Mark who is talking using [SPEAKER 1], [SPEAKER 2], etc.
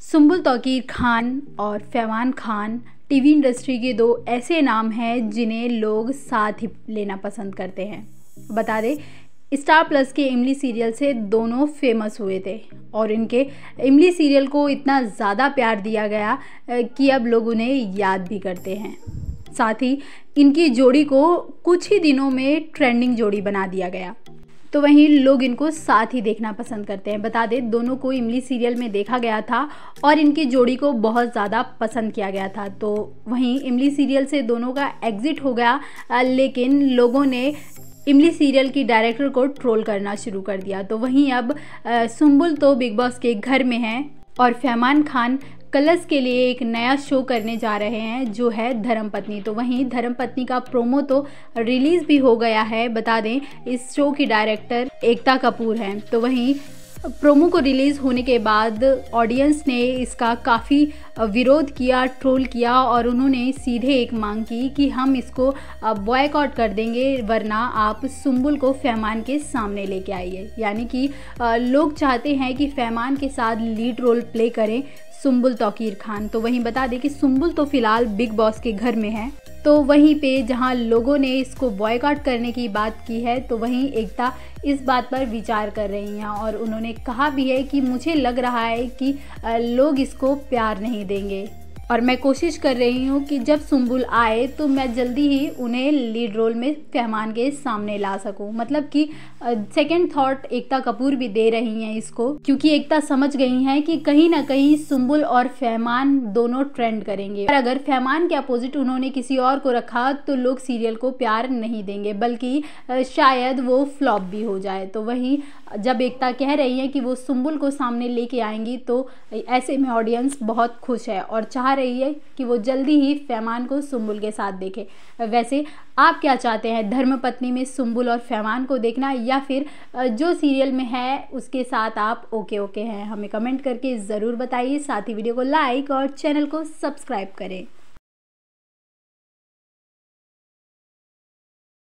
[SPEAKER 1] सुम्बुल तौकीर खान और फैवान Khan TV industry के दो ऐसे नाम हैं जिन्हें लोग साथ ही लेना पसंद करते हैं बता दें स्टार प्लस के इमली सीरियल से दोनों फेमस हुए थे और इनके इमली सीरियल को इतना ज़्यादा प्यार दिया गया कि अब लोग उन्हें याद भी करते हैं साथ ही इनकी जोड़ी को कुछ ही दिनों में ट्रेंडिंग जोड़ी बना दिया गया तो वहीं लोग इनको साथ ही देखना पसंद करते हैं बता दें दोनों को इमली सीरियल में देखा गया था और इनकी जोड़ी को बहुत ज़्यादा पसंद किया गया था तो वहीं इमली सीरियल से दोनों का एग्ज़िट हो गया लेकिन लोगों ने इमली सीरियल की डायरेक्टर को ट्रोल करना शुरू कर दिया तो वहीं अब सुम्बुल तो बिग बॉस के घर में हैं और फैमान खान कलर्स के लिए एक नया शो करने जा रहे हैं जो है धर्मपत्नी तो वहीं धर्मपत्नी का प्रोमो तो रिलीज़ भी हो गया है बता दें इस शो की डायरेक्टर एकता कपूर हैं तो वहीं प्रोमो को रिलीज़ होने के बाद ऑडियंस ने इसका काफ़ी विरोध किया ट्रोल किया और उन्होंने सीधे एक मांग की कि हम इसको बॉयकआउट कर देंगे वरना आप सुम्बुल को फैमान के सामने लेके आइए यानी कि लोग चाहते हैं कि फैमान के साथ लीड रोल प्ले करें सुम्बुल तौकीर खान तो वहीं बता दें कि सुम्बुल तो फ़िलहाल बिग बॉस के घर में है तो वहीं पे जहां लोगों ने इसको बॉयकॉट करने की बात की है तो वहीं एकता इस बात पर विचार कर रही हैं और उन्होंने कहा भी है कि मुझे लग रहा है कि लोग इसको प्यार नहीं देंगे और मैं कोशिश कर रही हूँ कि जब सुम्बुल आए तो मैं जल्दी ही उन्हें लीड रोल में फहमान के सामने ला सकूँ मतलब कि सेकंड थॉट एकता कपूर भी दे रही हैं इसको क्योंकि एकता समझ गई हैं कि कहीं ना कहीं सुम्बुल और फहमान दोनों ट्रेंड करेंगे और अगर फहमान के अपोजिट उन्होंने किसी और को रखा तो लोग सीरियल को प्यार नहीं देंगे बल्कि शायद वो फ्लॉप भी हो जाए तो वहीं जब एकता कह रही है कि वो सुम्बुल को सामने लेके आएंगी तो ऐसे में ऑडियंस बहुत खुश है और चाह रही है कि वो जल्दी ही फैमान को सुम्बुल के साथ देखे वैसे आप क्या चाहते हैं धर्मपत्नी में सुम्बुल और फैमान को देखना या फिर जो सीरियल में है उसके साथ आप ओके ओके हैं हमें कमेंट करके ज़रूर बताइए साथ ही वीडियो को लाइक और चैनल को सब्सक्राइब करें